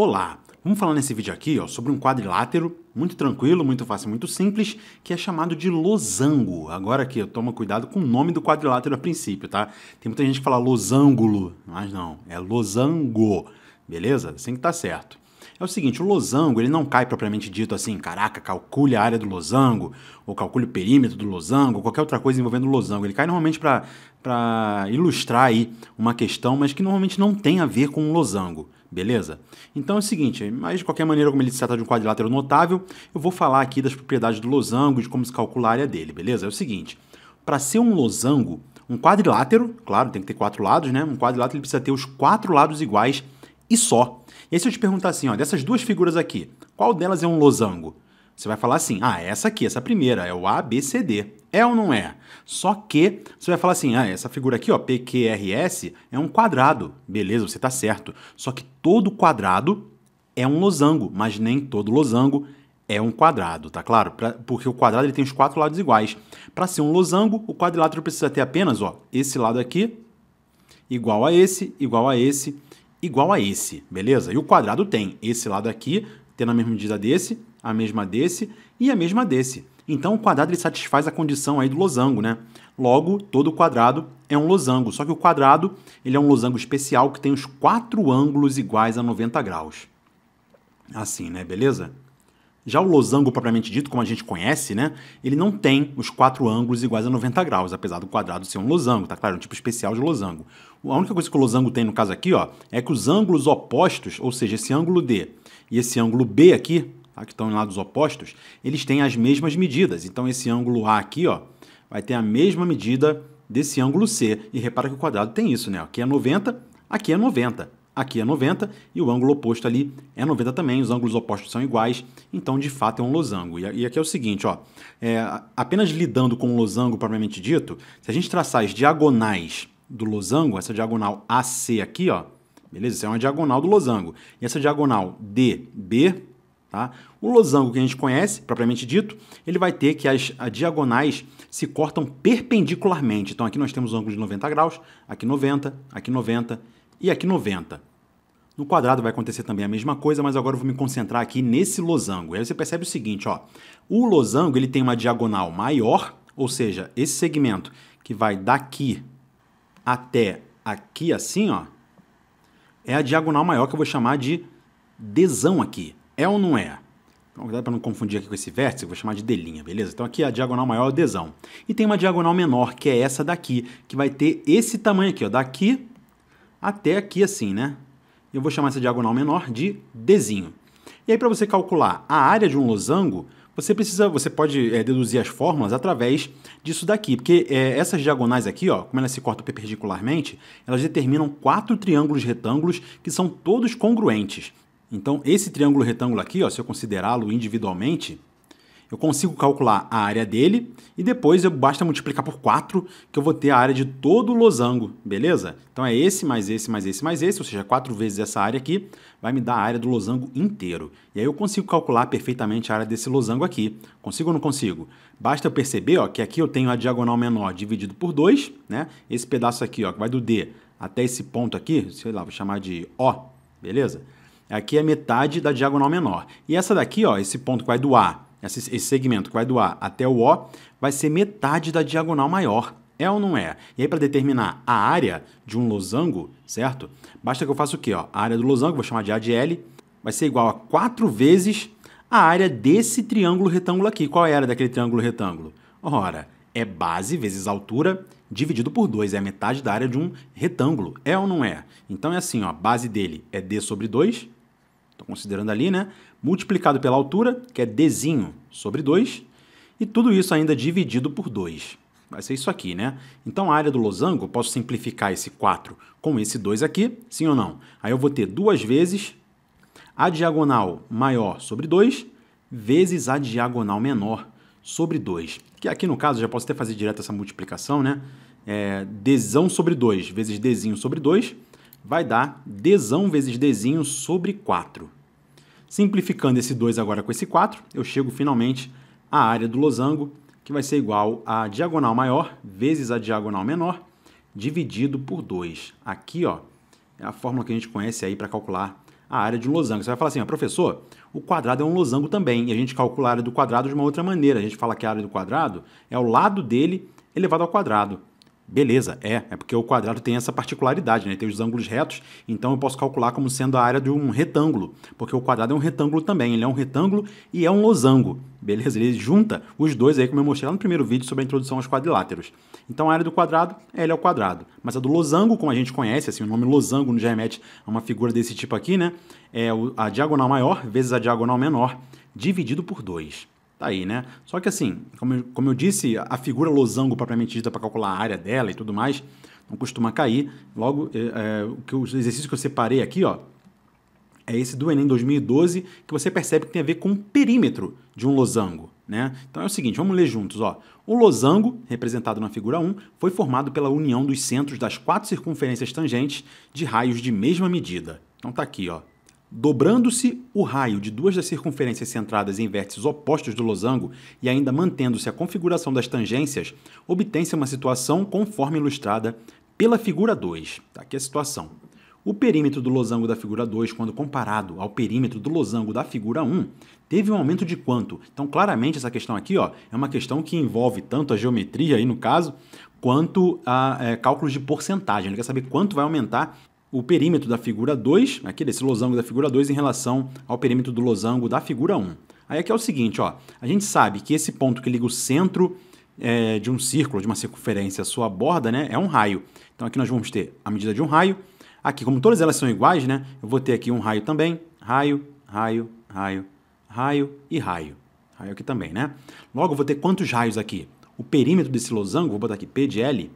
Olá! Vamos falar nesse vídeo aqui ó, sobre um quadrilátero muito tranquilo, muito fácil, muito simples, que é chamado de losango. Agora aqui, toma cuidado com o nome do quadrilátero a princípio, tá? Tem muita gente que fala losângulo, mas não, é losango, beleza? Assim que tá certo é o seguinte, o losango ele não cai propriamente dito assim, caraca, calcule a área do losango, ou calcule o perímetro do losango, ou qualquer outra coisa envolvendo o losango. Ele cai normalmente para ilustrar aí uma questão, mas que normalmente não tem a ver com o um losango. Beleza? Então é o seguinte, mas de qualquer maneira, como ele se trata de um quadrilátero notável, eu vou falar aqui das propriedades do losango, e de como se calcula a área dele, beleza? É o seguinte, para ser um losango, um quadrilátero, claro, tem que ter quatro lados, né? Um quadrilátero ele precisa ter os quatro lados iguais e só. E aí, se eu te perguntar assim, ó, dessas duas figuras aqui, qual delas é um losango? Você vai falar assim: ah, essa aqui, essa primeira, é o ABCD, É ou não é? Só que você vai falar assim: ah, essa figura aqui, ó, PQRS, é um quadrado. Beleza, você está certo. Só que todo quadrado é um losango, mas nem todo losango é um quadrado, tá claro? Pra, porque o quadrado ele tem os quatro lados iguais. Para ser um losango, o quadrilátero precisa ter apenas ó, esse lado aqui igual a esse, igual a esse igual a esse, beleza? E o quadrado tem esse lado aqui, tendo a mesma medida desse, a mesma desse e a mesma desse. Então o quadrado ele satisfaz a condição aí do losango, né? Logo, todo quadrado é um losango, só que o quadrado ele é um losango especial que tem os quatro ângulos iguais a 90 graus. Assim, né? Beleza? Já o losango propriamente dito, como a gente conhece, né, ele não tem os quatro ângulos iguais a 90 graus, apesar do quadrado ser um losango, tá claro? É um tipo especial de losango. A única coisa que o losango tem no caso aqui, ó, é que os ângulos opostos, ou seja, esse ângulo D e esse ângulo B aqui, tá, que estão em lados opostos, eles têm as mesmas medidas. Então esse ângulo A aqui, ó, vai ter a mesma medida desse ângulo C. E repara que o quadrado tem isso, né? Aqui é 90, aqui é 90 aqui é 90 e o ângulo oposto ali é 90 também, os ângulos opostos são iguais, então de fato é um losango. E, aqui é o seguinte, ó, é, apenas lidando com o losango propriamente dito, se a gente traçar as diagonais do losango, essa diagonal AC aqui, ó, beleza? Isso é uma diagonal do losango. E essa diagonal DB, tá? O losango que a gente conhece, propriamente dito, ele vai ter que as, as diagonais se cortam perpendicularmente. Então aqui nós temos ângulos de 90 graus, aqui 90, aqui 90 e aqui 90. No quadrado vai acontecer também a mesma coisa, mas agora eu vou me concentrar aqui nesse losango. E aí você percebe o seguinte, ó. O losango ele tem uma diagonal maior, ou seja, esse segmento que vai daqui até aqui assim, ó, é a diagonal maior que eu vou chamar de desão aqui. É ou não é? Cuidado então, para não confundir aqui com esse vértice, eu vou chamar de delinha, beleza? Então aqui a diagonal maior é o desão. E tem uma diagonal menor, que é essa daqui, que vai ter esse tamanho aqui, ó, daqui até aqui assim, né? eu vou chamar essa diagonal menor de Dzinho. E aí, para você calcular a área de um losango, você precisa, você pode é, deduzir as fórmulas através disso daqui, porque é, essas diagonais aqui, ó, como elas se cortam perpendicularmente, elas determinam quatro triângulos retângulos que são todos congruentes. Então, esse triângulo retângulo aqui, ó, se eu considerá-lo individualmente, eu consigo calcular a área dele e depois eu basta multiplicar por 4 que eu vou ter a área de todo o losango, beleza? Então é esse mais esse mais esse mais esse, ou seja, 4 vezes essa área aqui vai me dar a área do losango inteiro. E aí eu consigo calcular perfeitamente a área desse losango aqui. Consigo ou não consigo? Basta eu perceber ó, que aqui eu tenho a diagonal menor dividido por 2, né? Esse pedaço aqui ó, que vai do D até esse ponto aqui, sei lá, vou chamar de O, beleza? Aqui é metade da diagonal menor. E essa daqui, ó, esse ponto que vai do A esse segmento que vai do A até o O, vai ser metade da diagonal maior. É ou não é? E aí, para determinar a área de um losango, certo? Basta que eu faça o quê? Ó? A área do losango, vou chamar de A de L, vai ser igual a 4 vezes a área desse triângulo retângulo aqui. Qual é a área daquele triângulo retângulo? Ora, é base vezes altura dividido por 2, é a metade da área de um retângulo. É ou não é? Então é assim, ó, a base dele é D sobre 2, estou considerando ali, né? multiplicado pela altura, que é dzinho, sobre 2, e tudo isso ainda dividido por 2. Vai ser isso aqui, né? Então a área do losango, posso simplificar esse 4 com esse 2 aqui, sim ou não? Aí eu vou ter duas vezes a diagonal maior sobre 2 vezes a diagonal menor sobre 2. Que aqui no caso já posso até fazer direto essa multiplicação, né? É, dzão sobre 2 vezes dzinho sobre 2 vai dar dzão vezes dzinho sobre 4. Simplificando esse 2 agora com esse 4, eu chego finalmente à área do losango, que vai ser igual à diagonal maior vezes a diagonal menor, dividido por 2. Aqui ó, é a fórmula que a gente conhece aí para calcular a área de um losango. Você vai falar assim, professor, o quadrado é um losango também, e a gente calcula a área do quadrado de uma outra maneira. A gente fala que a área do quadrado é o lado dele elevado ao quadrado. Beleza, é, é porque o quadrado tem essa particularidade, né? Tem os ângulos retos, então eu posso calcular como sendo a área de um retângulo, porque o quadrado é um retângulo também, ele é um retângulo e é um losango, beleza? Ele junta os dois aí, como eu mostrei lá no primeiro vídeo sobre a introdução aos quadriláteros. Então a área do quadrado é L ao quadrado, mas a do losango, como a gente conhece, assim, o nome losango nos remete a uma figura desse tipo aqui, né? É a diagonal maior vezes a diagonal menor, dividido por 2. Tá aí, né? Só que assim, como, como eu disse, a figura losango propriamente dita para calcular a área dela e tudo mais, não costuma cair. Logo, é, é, o que os exercícios que eu separei aqui, ó, é esse do Enem 2012, que você percebe que tem a ver com o perímetro de um losango. Né? Então é o seguinte, vamos ler juntos. Ó. O losango, representado na figura 1, foi formado pela união dos centros das quatro circunferências tangentes de raios de mesma medida. Então tá aqui, ó. Dobrando-se o raio de duas das circunferências centradas em vértices opostos do losango e ainda mantendo-se a configuração das tangências, obtém-se uma situação conforme ilustrada pela figura 2. Tá aqui a situação. O perímetro do losango da figura 2, quando comparado ao perímetro do losango da figura 1, teve um aumento de quanto? Então, claramente, essa questão aqui ó, é uma questão que envolve tanto a geometria, aí no caso, quanto a é, cálculos de porcentagem. Ele quer saber quanto vai aumentar o perímetro da figura 2, aqui desse losango da figura 2 em relação ao perímetro do losango da figura 1. Aí aqui é o seguinte, ó, a gente sabe que esse ponto que liga o centro é, de um círculo, de uma circunferência à sua borda, né, é um raio. Então aqui nós vamos ter a medida de um raio. Aqui, como todas elas são iguais, né, eu vou ter aqui um raio também, raio, raio, raio, raio e raio. Raio aqui também, né? Logo, eu vou ter quantos raios aqui? O perímetro desse losango, vou botar aqui P de L,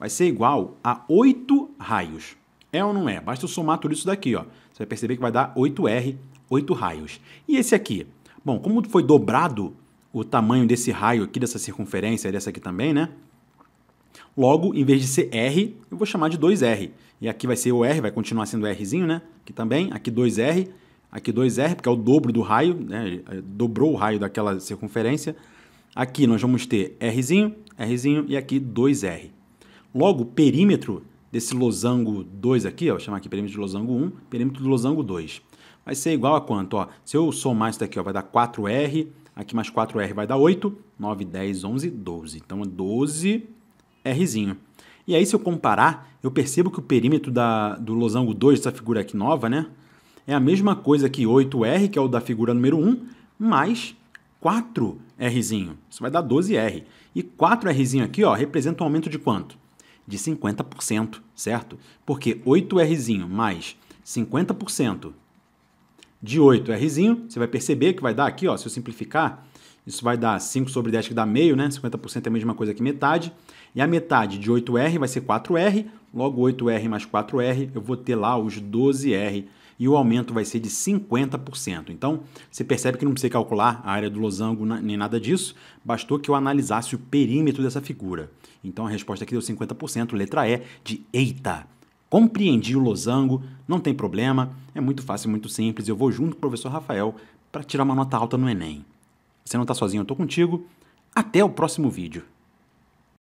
vai ser igual a 8 raios. É ou não é? Basta eu somar tudo isso daqui, ó. Você vai perceber que vai dar 8R, 8 raios. E esse aqui? Bom, como foi dobrado o tamanho desse raio aqui, dessa circunferência, dessa aqui também, né? Logo, em vez de ser R, eu vou chamar de 2R. E aqui vai ser o R, vai continuar sendo Rzinho, né? Aqui também, aqui 2R, aqui 2R, porque é o dobro do raio, né? Dobrou o raio daquela circunferência. Aqui nós vamos ter Rzinho, Rzinho e aqui 2R. Logo, o perímetro desse losango 2 aqui, ó, vou chamar aqui perímetro de losango 1, perímetro do losango 2. Vai ser igual a quanto? Ó, se eu somar isso daqui, ó, vai dar 4R, aqui mais 4R vai dar 8, 9, 10, 11, 12. Então, 12 é Rzinho. E aí, se eu comparar, eu percebo que o perímetro da, do losango 2, dessa figura aqui nova, né? É a mesma coisa que 8R, que é o da figura número 1, mais 4Rzinho. Isso vai dar 12R. E 4Rzinho aqui, ó, representa um aumento de quanto? de 50%, certo? Porque 8 r mais 50% de 8 r você vai perceber que vai dar aqui, ó, se eu simplificar, isso vai dar 5 sobre 10 que dá meio, né? 50% é a mesma coisa que metade. E a metade de 8R vai ser 4R, logo 8R mais 4R, eu vou ter lá os 12R e o aumento vai ser de 50%. Então, você percebe que não precisa calcular a área do losango nem nada disso, bastou que eu analisasse o perímetro dessa figura. Então, a resposta aqui deu 50%, letra E, de eita. Compreendi o losango, não tem problema, é muito fácil, muito simples. Eu vou junto com o professor Rafael para tirar uma nota alta no Enem. Você não está sozinho, eu estou contigo. Até o próximo vídeo.